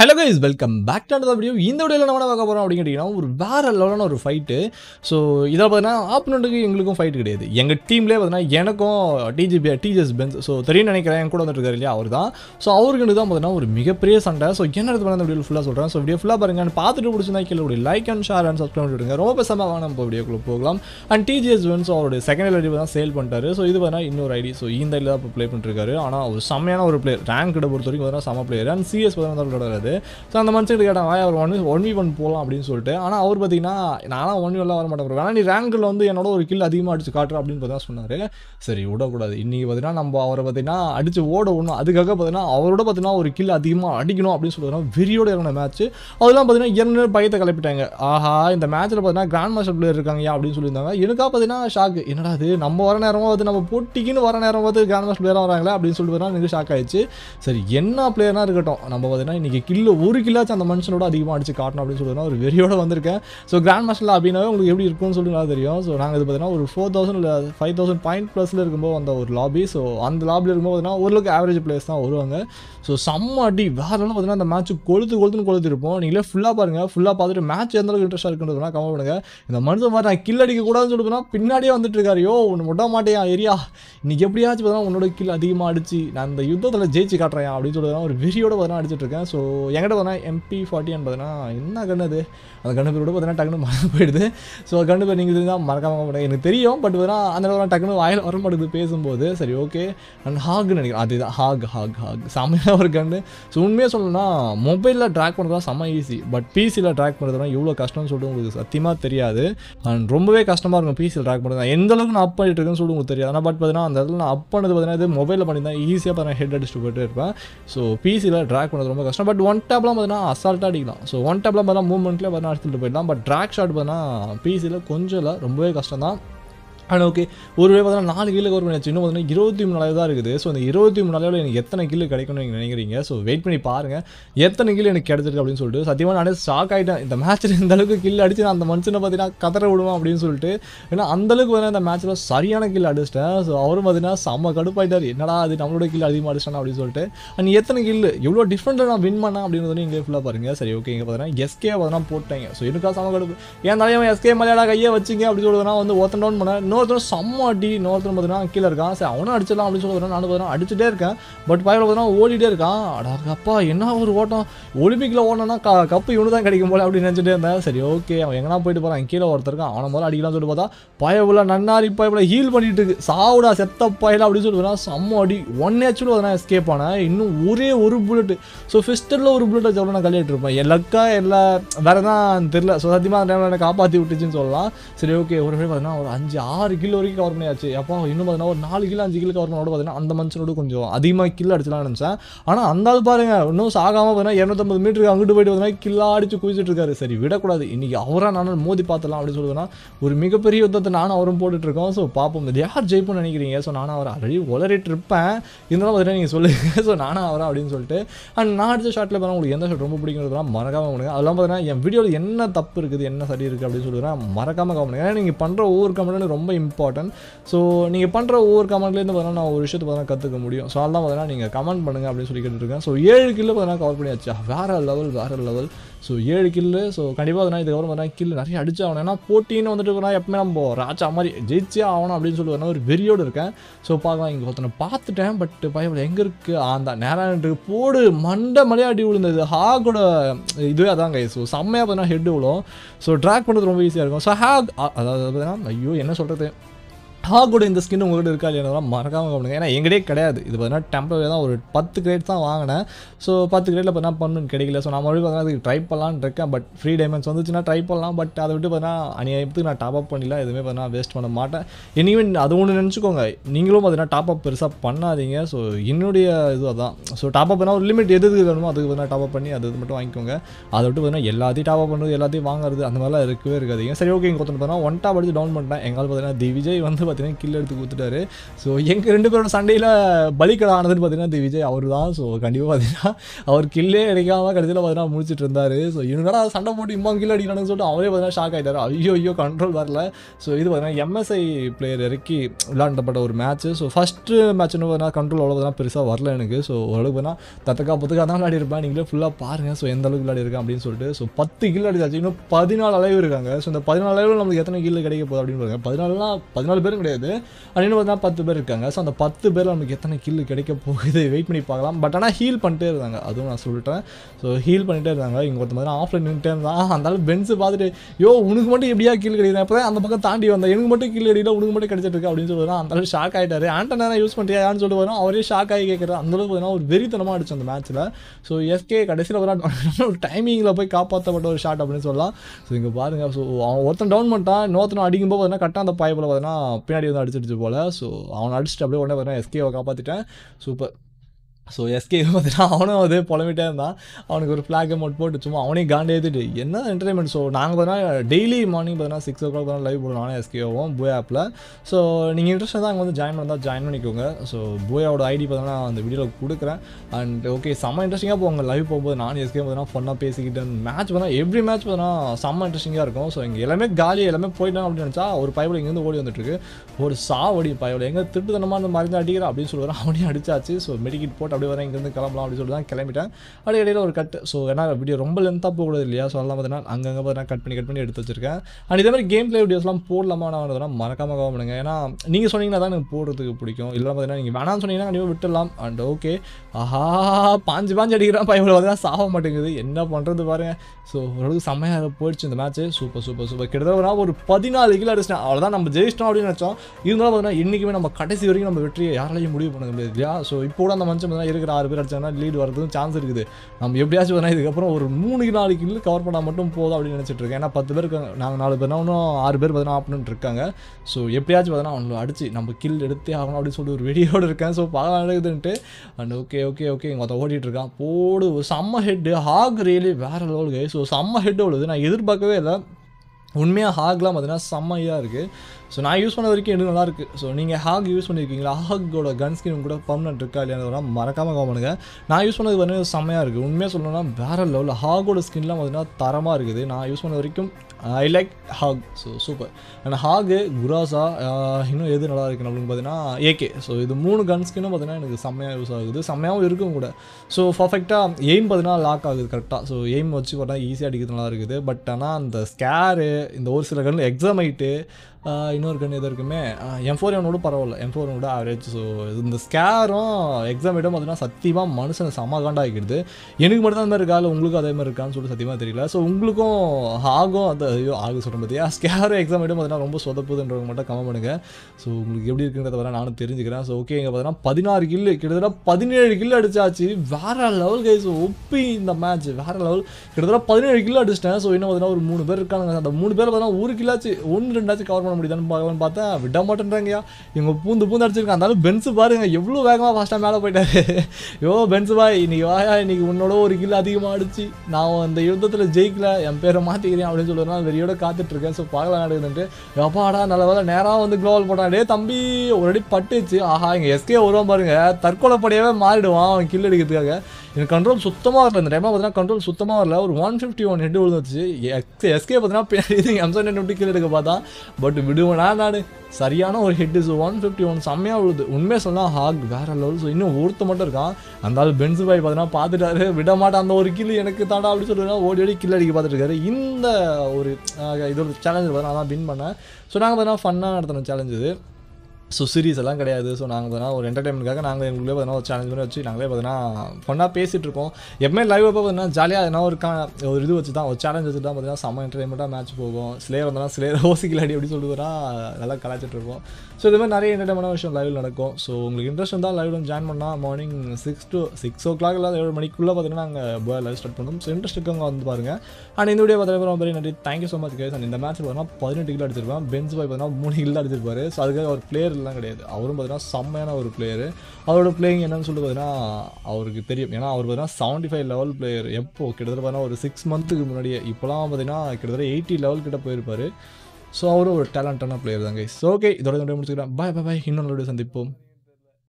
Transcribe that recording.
hello guys welcome back to and video இந்த வீடியோவில் நம்ம பார்க்க போகிறோம் அப்படின்னு கேட்டிங்கன்னா ஒரு வேறு லெவலான ஒரு ஃபைட்டு ஸோ இதில் பார்த்தீங்கன்னா ஆப்பனண்ட்டுக்கு எங்களுக்கும் ஃபைட் கிடையாது எங்கள் டீம்லேயே பார்த்தீங்கன்னா எனக்கும் டிஜிபி டிஜிஎஸ் பென்ஸ் ஸோ தெரியும் நினைக்கிறேன் என் கூட வந்துட்டு இல்லையா அவர் தான் ஸோ அவருக்கு தான் பார்த்தீங்கன்னா ஒரு மிகப்பெரிய சண்டை ஸோ என்ன இடத்துல அந்த வீடியோ ஃபுல்லாக சொல்கிறேன் ஸோ வீடியோ ஃபுல்லாக பாருங்க பார்த்துட்டு பிடிச்சிருந்தா கீழே அப்படி like and share and subscribe பண்ணிவிடுங்க ரொம்ப பேசாமல் நம்ம வீடியோக்குள்ளே போகலாம் அண்ட் டிஜிஎஸ் பென்ஸ் அவருடைய செகண்ட் ஐடி தான் சேல் பண்ணிட்டாரு ஸோ இது பார்த்தீங்கன்னா இன்னொரு ஐடி ஸோ இந்த ஐடியில் தான் இப்போ ப்ளே பண்ணிருக்காரு ஆனால் ஒரு செம்மையான ஒரு பிளேயர் ரேங்க் கிட்ட பொறுத்த வரைக்கும் பார்த்தீங்கன்னா செம்ம பிளேயர் அண்ட் சிஎஸ் பார்த்தீங்கன்னா விளையாடுறது சொல்லிட்டு ஸோ அந்த மனுஷன் கேட்டான் வாய் அவர் ஒன் ஒன் வி ஒன் போகலாம் அப்படின்னு சொல்லிட்டு ஆனால் அவர் பார்த்தீங்கன்னா நானும் ஒன் விலாம் வர மாட்டேன் வேணா நீ ரேங்கில் வந்து என்னோட ஒரு கில் அதிகமாக அடிச்சு காட்டுற அப்படின்னு பார்த்தா சொன்னார் சரி விடக்கூடாது இன்றைக்கி பார்த்தீங்கன்னா நம்ம அவரை பார்த்தீங்கன்னா அடிச்சு ஓட விடணும் அதுக்காக பார்த்தீங்கன்னா அவரோட பார்த்தீங்கன்னா ஒரு கில் அதிகமாக அடிக்கணும் அப்படின்னு சொல்லிட்டு வெறியோட இருக்கிற மேட்ச் அதெல்லாம் பார்த்தீங்கன்னா இரண்டு பயத்தை கிளப்பிட்டாங்க ஆஹா இந்த மேட்ச்சில் பார்த்தீங்கன்னா கிராண்ட் மாஸ்டர் பிளேயர் இருக்காங்கயா அப்படின்னு சொல்லியிருந்தாங்க எனக்கா பார்த்தீங்கன்னா ஷாக்கு என்னடா அது நம்ம வர நேரமும் வந்து நம்ம போட்டிக்குன்னு வர நேரம் பார்த்து கிராண்ட் மாஸ்டர் பிளேயராக வராங்களா அப்படின்னு சொல்லிட்டு எனக்கு ஷாக் ஆயிடுச்சு சரி என்ன பிளேயர்னா இருக்கட்டும் நம்ம பார்த்தீங்கன்னா இன்றைக்கி கில் கில்லு ஒரு கிலோச்சும் அந்த மனுஷனோட அதிகமாக அடிச்சு காட்டணும் அப்படின்னு சொல்லி ஒரு வெறியோட வந்திருக்கேன் ஸோ கிராண்ட் மாஸ்டர் அப்படின்னாவே உங்களுக்கு எப்படி இருக்கும்னு சொல்லி நல்லா தெரியும் ஸோ நாங்கள் இது பார்த்தீங்கன்னா ஒரு ஃபோர் தௌசண்ட் இல்லை ஃபைவ் தௌசண்ட் பாயிண்ட் ப்ளஸில் இருக்கும்போது அந்த ஒரு லாபி ஸோ அந்த லாபியில் இருக்கும்போது பார்த்தீங்கன்னா ஓரளவுக்கு ஆவரேஜ் பிளேஸ் தான் வருவாங்க ஸோ செம்ம அடி வேறு லெவலில் பார்த்தீங்கன்னா அந்த மேட்ச் கொழுத்து கொழுத்துன்னு இருப்போம் நீங்களே ஃபுல்லாக பாருங்கள் ஃபுல்லாக பார்த்துட்டு மேட்ச் எந்த அளவுக்கு இன்ட்ரெஸ்ட்டாக இருக்குன்றதுனா கவலை பண்ணுங்க இந்த மனுஷன் மாதிரி நான் கில் அடிக்க கூடாதுன்னு சொல்லிட்டுனா பின்னாடியே வந்துட்டு இருக்காரு யோ ஒன்று மொட்ட மாட்டேயா ஏரியா இன்னைக்கு எப்படியாச்சும் பார்த்தீங்கன்னா உன்னோட கில் அதிகமாக அடிச்சு நான் அந்த யுத்தத்தில் ஜெயிச்சு காட்டுறேன் அப்படின்னு சொல்லிட்டு ஒரு வெறியோட பார்த்தீங்கன்னா அடிச்சிட்டு இருக்கேன் ஸோ என்கிட்ட போனால் எம்பி ஃபார்ட்டி என்பதுனா என்ன கண்ணு அது அந்த கண்ணு பேர் கூட பார்த்தீங்கன்னா டக்குனு மறந்து போயிடுது ஸோ கண்ணு பேர் நீங்கள் தெரிஞ்சால் மறக்காம போட்டேன் எனக்கு தெரியும் பட் பார்த்தீங்கன்னா அந்த நேரம் டக்குனு வாயில் வர மாட்டேங்குது பேசும்போது சரி ஓகே அண்ட் ஹாக்னு நினைக்கிறேன் அதுதான் ஹாக் ஹாக் ஹாக் செம்மையாக ஒரு கண்ணு ஸோ உண்மையாக சொல்லணும்னா மொபைலில் ட்ராக் பண்ணுறது தான் செம்ம ஈஸி பட் பிசியில் ட்ராக் பண்ணுறதுனா எவ்வளோ கஷ்டம்னு சொல்லிட்டு உங்களுக்கு சத்தியமாக தெரியாது அண்ட் ரொம்பவே கஷ்டமாக இருக்கும் பிசியில் ட்ராக் பண்ணுறது எந்த அளவுக்கு நான் அப் பண்ணிட்டு இருக்கேன்னு சொல்லிட்டு உங்களுக்கு தெரியாது ஆனால் பட் பார்த்தீங்கன்னா அந்த இடத்துல நான் அப் பண்ணது பார்த்தீங்கன்னா இது மொபைலில் பண்ணி தான் ஈஸியாக பார்த்தீங்கன்னா ஹெட் அடிச்சுட்டு போயிட்டு இருப்பேன் ஸோ பிசியில் ட்ராக் பண்ணுறது ரொம்ப கஷ்டம் பட் ஒன் டேப்லாம் பார்த்தீங்கன்னா அசால்ட்டாக அடிக்கலாம் ஸோ ஒன் டேப்லாம் பார்த்தா மூவ்மெண்ட்லேயே பார்த்தீங்கன்னா அடித்துட்டு போயிடலாம் பட் ட்ராக் ஷாட் பார்த்தீங்கன்னா பிசியில் கொஞ்சம் இல்லை ரொம்பவே கஷ்டம் தான் அண்ட் ஓகே ஒரு வே பார்த்தீங்கன்னா நாலு கிலோ ஒரு மேட்ச் இன்னும் பார்த்தீங்கன்னா இருபத்தி மூணு தான் இருக்குது ஸோ அந்த இருபத்தி மூணு நாளில் எனக்கு எத்தனை கிலோ கிடைக்கணும் நீங்கள் நினைக்கிறீங்க ஸோ வெயிட் பண்ணி பாருங்கள் எத்தனை கிலோ எனக்கு கிடைச்சிருக்கு அப்படின்னு சொல்லிட்டு சத்தியமாக நானே ஸ்டாக் ஆகிட்டேன் இந்த மேட்ச்சில் இந்த அளவுக்கு கில் அடிச்சு நான் அந்த மனுஷனை பார்த்தீங்கன்னா கதற விடுவோம் அப்படின்னு சொல்லிட்டு ஏன்னா அந்தளவுக்கு வந்து அந்த மேட்ச்சில் சரியான கில் அடிச்சிட்டேன் ஸோ அவரும் பார்த்தீங்கன்னா செம்ம கடுப்பாயிட்டார் என்னடா அது நம்மளோட கில் அதிகமாக அடிச்சிட்டானா அப்படின்னு சொல்லிட்டு அண்ட் எத்தனை கில் எவ்வளோ டிஃப்ரெண்ட்டாக நான் வின் பண்ணேன் அப்படின்னு வந்து நீங்கள் ஃபுல்லாக பாருங்கள் சரி ஓகே இங்கே பார்த்தீங்கன்னா எஸ்கே பார்த்தீங்கன்னா போட்டாங்க ஸோ எனக்கா செம்ம கடுப்பு ஏன் தலைவன் எஸ்கே மலையாள கையை வச்சிங்க அப்படின்னு சொல்லுதுனா வந்து ஓத்தன் டவுன் பண்ணேன் நோ இன்னொருத்தரும் செம்ம அடி இன்னொருத்தரும் பார்த்தீங்கன்னா கீழே இருக்கான் சரி அவனும் அடிச்சிடலாம் அப்படின்னு சொல்லி நானும் பார்த்தா அடிச்சுட்டே இருக்கேன் பட் பயிரில் பார்த்தீங்கன்னா ஓடிட்டே இருக்கான் அடாக்கப்பா என்ன ஒரு ஓட்டம் ஒலிம்பிக்கில் ஓடனா க கப்பு இவனு தான் கிடைக்கும் போல அப்படின்னு நினச்சிட்டே இருந்தேன் சரி ஓகே அவன் எங்கன்னா போயிட்டு போகிறான் கீழே ஒருத்தருக்கான் அவனை முதல்ல அடிக்கலாம் சொல்லி பார்த்தா பயவுள்ள நன்னாரி பயவுல ஹீல் பண்ணிட்டு இருக்கு சாவுடா செத்த பயில அப்படின்னு சொல்லி செம்ம அடி ஒன் ஹெச்சில் நான் எஸ்கேப் ஆனேன் இன்னும் ஒரே ஒரு புல்லெட்டு ஸோ ஃபிஸ்டரில் ஒரு புல்லெட் வச்சு நான் கழுவிட்டு இருப்பேன் எல்லாக்கா எல்லா வேறு தான் தெரில ஸோ சத்தியமாக அந்த டைமில் என்னை காப்பாற்றி விட்டுச்சுன்னு சொல்லலாம் சரி ஓகே ஒரு மாதிரி பார்த்தீங்கன்னா ஒரு அஞ்சு ஆறு ஆறு கிலோ வரைக்கும் கவர் பண்ணியாச்சு அப்போ இன்னும் பார்த்தீங்கன்னா ஒரு நாலு கிலோ அஞ்சு கிலோ கவர் பண்ணோட பார்த்தீங்கன்னா அந்த மனுஷனோட கொஞ்சம் அதிகமாக கில்லு அடிச்சலாம் நினச்சேன் ஆனால் அந்த ஆள் பாருங்க இன்னும் சாகாமல் பார்த்தீங்கன்னா இரநூத்தம்பது மீட்டருக்கு அங்கிட்டு போயிட்டு பார்த்தீங்கன்னா கில்லா அடிச்சு குவிச்சிட்டு இருக்காரு சரி விடக்கூடாது இன்னைக்கு அவராக நானும் மோதி பார்த்தலாம் அப்படின்னு சொல்லுவேன்னா ஒரு மிகப்பெரிய யுத்தத்தை நானும் அவரும் இருக்கோம் ஸோ பார்ப்போம் யார் ஜெயிப்புன்னு நினைக்கிறீங்க ஸோ நானும் அவர் ஆல்ரெடி உளறிட்டு இருப்பேன் இருந்தாலும் பார்த்தீங்கன்னா நீங்கள் சொல்லுங்கள் ஸோ நானும் அவரா அப்படின்னு சொல்லிட்டு அண்ட் நான் அடிச்ச ஷார்ட்டில் பார்த்தா உங்களுக்கு எந்த ஷார்ட் ரொம்ப பிடிக்கிறதுலாம் மறக்காமல் பண்ணுங்க அதெல்லாம் பார்த்தீங்கன்னா என் வீடியோவில் என்ன தப்பு இருக்குது என்ன சரி இருக்குது அப்படின்னு சொல்லுறேன் மறக்காமல் கவனிங்க ஏன்னா நீங்கள் பண்ணுற ஒவ்வொரு கமெண்ட்டும் ரொம்ப இம்பார்ட்டன்ட் ஸோ நீங்கள் பண்ணுற ஒவ்வொரு கமெண்ட்லேருந்து பார்த்தீங்கன்னா நான் ஒரு விஷயத்தை பார்த்தா கற்றுக்க முடியும் ஸோ அதெல்லாம் பார்த்தீங்கன்னா நீங்கள் கமெண்ட் பண்ணுங்கள் அப்படின்னு சொல்லி கேட்டுருக்கேன் ஸோ ஏழு கிலோ பார்த்தீங்கன்னா கவர் பண்ணியாச்சு வேறு லெவல் வேறு லெவல் ஸோ ஏழு கில்லு ஸோ கண்டிப்பாக அதனால் இதுக்கப்புறம் பார்த்தா கில்லு நிறைய அடிச்சு ஆகணும் ஏன்னா போட்டின்னு வந்துட்டு நான் எப்பவுமே நம்ம ராஜா மாதிரி ஜெயிச்சே ஆகணும் அப்படின்னு சொல்லி ஒரு வெறியோடு இருக்கேன் ஸோ பார்க்கலாம் இங்கே ஒருத்தனை பார்த்துட்டேன் பட் பயவில் எங்கே இருக்குது அந்த நேரான்ட்டு போடு மண்டை மலையாடி விழுந்தது ஹாகோட இதுவே அதாங்க ஸோ செம்மையாக பார்த்தீங்கன்னா ஹெட் விழும் ஸோ ட்ராக் பண்ணுறது ரொம்ப ஈஸியாக இருக்கும் ஸோ ஹேக் அதாவது பார்த்தீங்கன்னா ஐயோ என்ன சொல்கிறது டாகோட இந்த ஸ்கின் உங்கள்கிட்ட இருக்கா இல்லையா மறக்காமல் பண்ணுங்க ஏன்னா எங்கிட்டே கிடையாது இது பார்த்தீங்கன்னா டெம்பரரி தான் ஒரு பத்து கிரேட் தான் வாங்கினேன் ஸோ பத்து கிரேட்டில் பார்த்தா பண்ணு கிடைக்கல ஸோ நான் மறுபடியும் அதுக்கு ட்ரை பண்ணலான்னு இருக்கேன் பட் ஃப்ரீ டைமண்ட்ஸ் வந்துச்சுன்னா ட்ரை பண்ணலாம் பட் அதை விட்டு பார்த்தீங்கன்னா அநியாயத்துக்கு நான் டாப் அப் பண்ணல எதுவுமே பார்த்தீங்கன்னா வேஸ்ட் பண்ண மாட்டேன் இனிமேல் அது ஒன்று நினச்சிக்கோங்க நீங்களும் பார்த்தீங்கன்னா டாப் அப் பெருசாக பண்ணாதீங்க ஸோ என்னுடைய இது அதான் ஸோ டாப் அப் பண்ணால் ஒரு லிமிட் எது வேணுமோ அதுக்கு பார்த்தீங்கன்னா டாப் அப் பண்ணி அது மட்டும் வாங்கிக்கோங்க அதை விட்டு பார்த்தீங்கன்னா எல்லாத்தையும் டாப் அப் பண்ணுறது எல்லாத்தையும் வாங்குறது அந்த மாதிரிலாம் இருக்கவே இருக்காதுங்க சரி ஓகே இங்கே பார்த்தீங்கன்னா ஒன் டாப் அடிச்சு டவுன் பண்ணிட்டேன் எங்களால் பார்த்தீங்கன்னா தி விஜய் வந்து பார்த்தீங்கன்னா கில் எடுத்து கொடுத்துட்டாரு ஸோ எங்கள் ரெண்டு பேரோட சண்டையில் பலிக்கடை ஆனதுன்னு பார்த்தீங்கன்னா விஜய் அவர் தான் ஸோ கண்டிப்பாக பார்த்தீங்கன்னா அவர் கில்லே அடிக்காமல் கடைசியில் பார்த்தீங்கன்னா முடிச்சுட்டு இருந்தார் ஸோ இவனால சண்டை போட்டு இம்மா கில் அடிக்கணும்னு சொல்லிட்டு அவரே பார்த்தீங்கன்னா ஷாக் ஆகிட்டார் ஐயோ ஐயோ கண்ட்ரோல் வரல ஸோ இது பார்த்தீங்கன்னா எம்எஸ்ஐ பிளேயர் இறக்கி விளாண்டப்பட்ட ஒரு மேட்ச் ஸோ ஃபஸ்ட்டு மேட்ச்னு பார்த்தா கண்ட்ரோல் அவ்வளோ பெருசாக வரல எனக்கு ஸோ ஓரளவுக்கு பார்த்தீங்கன்னா தத்தக்கா புத்தகம் தான் விளையாடிருப்பேன் நீங்களே ஃபுல்லாக பாருங்கள் ஸோ எந்த அளவுக்கு விளையாடிருக்கேன் அப்படின்னு சொல்லிட்டு ஸோ பத்து கில் அடிச்சாச்சு இன்னும் பதினாலு அளவு இருக்காங்க ஸோ இந்த பதினாலு அளவில் நமக்கு எத்தனை கில் கிடைக்க போகுது அப்படின்னு பாருங்கள் பதினாலுலாம் பதினாலு பேர் கிடையாது அப்படின்னு தான் பத்து பேர் இருக்காங்க ஸோ அந்த பத்து பேர் நமக்கு எத்தனை கில் கிடைக்க போகுது வெயிட் பண்ணி பார்க்கலாம் பட் ஆனால் ஹீல் பண்ணிட்டே இருந்தாங்க அதுவும் நான் சொல்லிட்டேன் ஸோ ஹீல் பண்ணிட்டே இருந்தாங்க இங்கே ஒருத்த மாதிரி ஆஃப்லைன் நின்றுட்டே இருந்தான் அதனால பென்ஸு பார்த்துட்டு யோ உனக்கு மட்டும் எப்படியா கீழ் கிடைக்கிறேன் அப்போ அந்த பக்கம் தாண்டி வந்தேன் எனக்கு மட்டும் கீழ் அடியில் உனக்கு மட்டும் கிடைச்சிட்டு இருக்கு அப்படின்னு சொல்லுவாங்க அந்தளவு ஷாக் ஆகிட்டாரு ஆண்டனா யூஸ் பண்ணிட்டியான்னு சொல்லிட்டு அவரே ஷாக் ஆகி அந்த அந்தளவுக்கு பார்த்தீங்கன்னா ஒரு வெறித்தனமாக அடிச்சு அந்த மேட்ச்சில் ஸோ எஸ்கே கடைசியில் ஒரு டைமிங்கில் போய் காப்பாற்றப்பட்ட ஒரு ஷாட் அப்படின்னு சொல்லலாம் ஸோ இங்கே பாருங்கள் ஸோ அவன் ஒருத்தன் டவுன் பண்ணிட்டான் இன்னொருத்தனும் அடிக்கும்போது பார்த்தீங்கன்னா கரெக்டாக அந்த பாய்ப்பில் பார்த்தீங்கன்னா பின்னாடி வந்து அடிச்சிடுச்சு போல் ஸோ அவனை அடிச்சுட்டு அப்படியே உடனே பார்த்தீங்கன்னா எஸ்கேவை காப்பாற்றிட்டேன் சூப்பர் ஸோ எஸ்கே பார்த்தீங்கன்னா அவனும் அது புலமிட்டே இருந்தான் அவனுக்கு ஒரு ஃப்ளாக் அமௌண்ட் போட்டு சும்மா அவனையும் காண்டி ஏற்றிட்டு என்ன என்டர்டைன்மெண்ட் ஸோ நாங்கள் பார்த்தீங்கன்னா டெய்லி மார்னிங் பார்த்தீங்கன்னா சிக்ஸ் ஓ கிளாக் தான் லைவ் எஸ்கே எஸ்கேவும் பூயா ஆப்பில் ஸோ நீங்கள் இன்ட்ரெஸ்ட் தான் அங்கே வந்து ஜாயின் பண்ணால் ஜாயின் பண்ணிக்கோங்க ஸோ பூயாவோட ஐடி பார்த்தீங்கன்னா அந்த வீடியோவில் கொடுக்குறேன் அண்ட் ஓகே செம்ம இன்ட்ரெஸ்டிங்காக போவாங்க லைவ் போகும்போது நானும் எஸ்கே பார்த்தீங்கன்னா ஃபன்னாக பேசிக்கிட்டு மேட்ச் பார்த்தீங்கன்னா எவ்ரி மேட்ச் பார்த்தீங்கன்னா செம்ம இன்ட்ரெஸ்டிங்காக இருக்கும் ஸோ இங்கே எல்லாமே காலி எல்லாமே போயிட்டான் அப்படின்னு நினச்சா ஒரு பயவில் இங்கேருந்து ஓடி வந்துட்டுருக்கு ஒரு சாவடி பயவில் எங்கே திருட்டு தனமாக அந்த மருந்து அடிக்கிறேன் அப்படின்னு சொல்லுவார் அவனையும் அடிச்சாச்சு ஸோ மெடிக்கிட் போட்டு அப்படி வரேன் இங்கேருந்து கிளம்பலாம் அப்படின்னு சொல்லிட்டு தான் கிளம்பிட்டேன் அப்படி இடையில ஒரு கட் ஸோ ஏன்னா வீடியோ ரொம்ப லென்த்தாக போகக்கூடாது இல்லையா ஸோ அதெல்லாம் பார்த்தீங்கன்னா அங்கே பார்த்தீங்கன்னா கட் பண்ணி கட் பண்ணி எடுத்து வச்சிருக்கேன் அண்ட் இதே மாதிரி கேம் பிளே வீடியோஸ்லாம் போடலாமா நான் வந்து மறக்காம பண்ணுங்க ஏன்னா நீங்கள் சொன்னீங்கன்னா தான் எனக்கு போடுறதுக்கு பிடிக்கும் இல்லை பார்த்தீங்கன்னா நீங்கள் வேணாம்னு சொன்னீங்கன்னா கண்டிப்பாக விட்டுடலாம் அண்ட் ஓகே ஆஹா பாஞ்சு பாஞ்சு அடிக்கிறான் பயன் பார்த்தீங்கன்னா சாக மாட்டேங்குது என்ன பண்ணுறது பாருங்க ஸோ ஓரளவுக்கு செம்மையாக போயிடுச்சு இந்த மேட்ச்சு சூப்பர் சூப்பர் சூப்பர் கிட்டத்தட்ட ஒரு பதினாலு கிலோ அடிச்சிட்டேன் அவ்வளோதான் நம்ம ஜெயிச்சிட்டோம் அப்படின்னு நினச்சோம் இருந்தாலும் பார்த்தீங்கன்னா இன்றைக்குமே நம்ம கடைசி வரைக்கும் நம்ம வெற்றியை யாராலையும் முடிவு பண்ண முடியாது இல்லையா ஸோ இப்போ கூட அந்த மனுஷன் இருக்கிற ஆறு பேர் அடிச்சாங்கன்னா லீடு வரதுக்கும் சான்ஸ் இருக்குது நம்ம எப்படியாச்சும் வேணா இதுக்கப்புறம் ஒரு மூணு நாளைக்கு கில்லு கவர் பண்ணால் மட்டும் போதும் அப்படின்னு நினச்சிட்டு இருக்கேன் ஏன்னா பத்து பேர் நாங்கள் நாலு பேர்னா ஒன்றும் ஆறு பேர் பார்த்தீங்கன்னா ஆப்னு இருக்காங்க ஸோ எப்படியாச்சும் பார்த்தீங்கன்னா அவங்களை அடிச்சு நம்ம கில் எடுத்தே ஆகணும் அப்படின்னு சொல்லி ஒரு வெடியோடு இருக்கேன் ஸோ பார்க்க நடக்குதுன்ட்டு அண்ட் ஓகே ஓகே ஓகே இங்கே ஒருத்தன் ஓட்டிகிட்டு இருக்கான் போடு செம்ம ஹெட்டு ஹாக் ரியலி வேற லெவலுக்கு ஸோ செம்ம ஹெட்டு உள்ளது நான் எதிர்பார்க்கவே இல்லை உண்மையாக ஹாக்லாம் பார்த்தீங்கன்னா செம்மையாக இருக்குது ஸோ நான் யூஸ் பண்ண வரைக்கும் எனக்கு நல்லாயிருக்கு ஸோ நீங்கள் ஹாக் யூஸ் பண்ணியிருக்கீங்களா ஹாகோட கன் ஸ்கின் கூட பர்மனெண்ட் இருக்கா இல்லையா மறக்காமல் கவனிங்க நான் யூஸ் பண்ணது வந்து செம்மையாக இருக்குது உண்மையாக சொல்லணும்னா வேறு லெவலில் ஹாகோட ஸ்கின்லாம் பார்த்தீங்கன்னா தரமாக இருக்குது நான் யூஸ் பண்ண வரைக்கும் ஐ லைக் ஹாக் ஸோ சூப்பர் அண்ட் ஹாகு குராசா இன்னும் எது நல்லா இருக்குது அப்படின்னு பார்த்தீங்கன்னா ஏகே ஸோ இது மூணு கன் ஸ்கின்னும் பார்த்தீங்கன்னா எனக்கு செம்மையாக யூஸ் ஆகுது செம்மையாகவும் இருக்கும் கூட ஸோ பர்ஃபெக்டாக எய்ம் பார்த்தீங்கன்னா லாக் ஆகுது கரெக்டாக ஸோ எய்ம் வச்சு பார்த்தா ஈஸியாக அடிக்கிறது நல்லா இருக்குது பட் ஆனால் அந்த ஸ்கேரு இந்த ஒரு சில கன் ஐட்டு இன்னொரு கண் எது இருக்குமே எம் ஃபோர் எவனோட பரவாயில்ல எம் ஃபோர் விட ஆவரேஜ் ஸோ இந்த ஸ்கேரும் எக்ஸாம் விட பார்த்தீங்கன்னா சத்தியமாக மனுஷனை செம்ம ஆகிடுது எனக்கு மட்டும் அந்த மாதிரி இருக்கா இல்லை உங்களுக்கும் அதே மாதிரி இருக்கான்னு சொல்லிட்டு சத்தியமாக தெரியல ஸோ உங்களுக்கும் ஆகும் அந்த ஐயோ ஆகும் சொல்கிறேன் பார்த்தியா ஸ்கேரும் எக்ஸாம் எக்ஸாமிட்டும் பார்த்தீங்கன்னா ரொம்ப சொதப்புதுன்றவங்க மட்டும் கமெண்ட் பண்ணுங்க ஸோ உங்களுக்கு எப்படி இருக்குன்றத வர நானும் தெரிஞ்சுக்கிறேன் ஸோ ஓகே இங்கே பார்த்தீங்கன்னா பதினாறு கில்லு கிட்டத்தட்ட பதினேழு கில்லு அடிச்சாச்சு வேறு லெவல் கைஸ் ஒப்பி இந்த மேட்ச் வேறு லெவல் கிட்டத்தட்ட பதினேழு கில்லு அடிச்சிட்டேன் ஸோ இன்னும் பார்த்தீங்கன்னா ஒரு மூணு பேர் இருக்காங்க அந்த மூணு பேர் பார்த்தீங்கன்னா ஒரு கிலாச்சு ஒன்று ரெண்டாச்சும் கவர் பண்ண முடியுதான்னு பார்க்கலாம்னு பார்த்தா விட மாட்டேன்றாங்கயா இவங்க பூந்து பூந்து அடிச்சிருக்காங்க அந்தாலும் பென்ஸு பாருங்க எவ்வளோ வேகமாக ஃபாஸ்ட்டாக மேலே போயிட்டாரு யோ பென்ஸு பாய் இன்னைக்கு வாயா இன்னைக்கு உன்னோட ஒரு கிலோ அதிகமாக அடிச்சு நான் அந்த யுத்தத்தில் ஜெயிக்கல என் பேரை மாற்றிக்கிறேன் அப்படின்னு சொல்லுறதுனால வெறியோட காத்துட்ருக்கேன் ஸோ பார்க்கலாம் நடக்குதுன்ட்டு எப்பாடா நல்ல வேலை நேராக வந்து க்ளோவல் போட்டான் டே தம்பி ஒரு அடி பட்டுச்சு ஆஹா இங்கே எஸ்கே வருவான் பாருங்க தற்கொலை மாறிடுவான் அவன் கில் அடிக்கிறதுக்காக எனக்கு கண்ட்ரோல் சுத்தமாக வரல இந்த டைமாக பார்த்தீங்கன்னா கண்ட்ரோல் சுத்தமாக வரல ஒரு ஒன் ஃபிஃப்டி ஒன் ஹெட் விழுந்துச்சு எக்ஸ் எஸ்கே பார்த்தீங்கன்னா எம்சன் ஹெட் விட்டு கீழே எடுக்க பார்த்தா பட் விடுவேனா நான் சரியான ஒரு head is one fifty one செம்மையாக விழுது உண்மையாக சொன்னால் ஹாக் வேறு லெவல் ஸோ இன்னும் ஒருத்த மட்டும் இருக்கான் அந்த ஆள் பென்சு பாய் பார்த்தீங்கன்னா பார்த்துட்டாரு மாட்டேன் அந்த ஒரு கில் எனக்கு தாண்டா அப்படின்னு சொல்லுன்னா ஓடி ஓடி கில் அடிக்க பார்த்துட்டு இருக்காரு இந்த ஒரு இது ஒரு சேலஞ்சு பார்த்தீங்கன்னா அதான் வின் பண்ணேன் ஸோ நாங்கள் பார்த்தீங்கன்னா ஃபன்னாக நடத்தின சேலஞ்சு ஸோ சீரீஸ் எல்லாம் கிடையாது ஸோ நாங்கள் பார்த்தீங்கன்னா ஒரு என்டர்டைன்மெண்ட்காக நாங்கள் எங்களுக்கு பார்த்தீங்கன்னா ஒரு சேனல் பண்ணி வச்சு நாங்களே பார்த்தீங்கன்னா ஃபன்னாக பேசிகிட்டு இருக்கோம் எப்பவுமே லைவ் அப்போ பார்த்தீங்கன்னா ஜாலியாக எதனா ஒரு கா ஒரு இது வச்சு தான் ஒரு சேலஞ்ச் வச்சு தான் பார்த்தீங்கன்னா செம்ம என்டர்டைன்மெண்ட்டாக மேட்ச் போகும் ஸ்லேயர் வந்தாலும் ஸ்லேயர் ஓசிக்கலாடி அப்படின்னு சொல்லிட்டுனா நல்லா கலாச்சிட்டு இருக்கோம் ஸோ இது மாதிரி நிறைய என்டர்டைன்மெண்ட் விஷயம் லைவில் நடக்கும் ஸோ உங்களுக்கு இன்ட்ரெஸ்ட் இருந்தால் லைவில் ஜாயின் பண்ணால் morning six to six o'clock இல்லை ஏழு மணிக்குள்ளே பார்த்தீங்கன்னா நாங்கள் லைவ் ஸ்டார்ட் பண்ணணும் ஸோ இன்ட்ரெஸ்ட் இருக்கவங்க வந்து பாருங்கள் அண்ட் இந்த வீடியோ பார்த்துட்டு ரொம்ப நன்றி thank you so much guys and இந்த மேட்ச் பார்த்தீங்கன்னா பதினெட்டு கிலோ அடிச்சிருப்பேன் பென்ஸ் பாய் பார்த்தீங்கன்னா மூணு கிலோ எடுத்துருப்பாரு ஸோ அதுக்காக ஒரு பிளேயர் இல்லைலாம் கிடையாது அவரும் பார்த்தீங்கன்னா செம்மையான ஒரு பிளேயரு அவரோட பிளேயிங் என்னன்னு சொல்லி பார்த்தீங்கன்னா அவருக்கு தெரியும் ஏன்னா அவர் பார்த்தீங்கன்னா செவன்ட்டி ஃபைவ் லெவல் பிளேயர் எப்போ கிட்டத்தட்ட பார்த்தீங்கன்னா ஒரு சிக்ஸ் மந்த்துக்கு முன்னாடியே இப்போலாம் பார்த்தீங்கன்னா கிட்டத்தட்ட எயிட்டி லெவல் கிட்ட போயிருப்பாரு ஸோ அவரும் ஒரு டேலண்டான பிளேயர் தாங்க ஸோ ஓகே இதோட முடிச்சுக்கிறேன் பாய் பாய் இன்னொரு சந்திப்போம்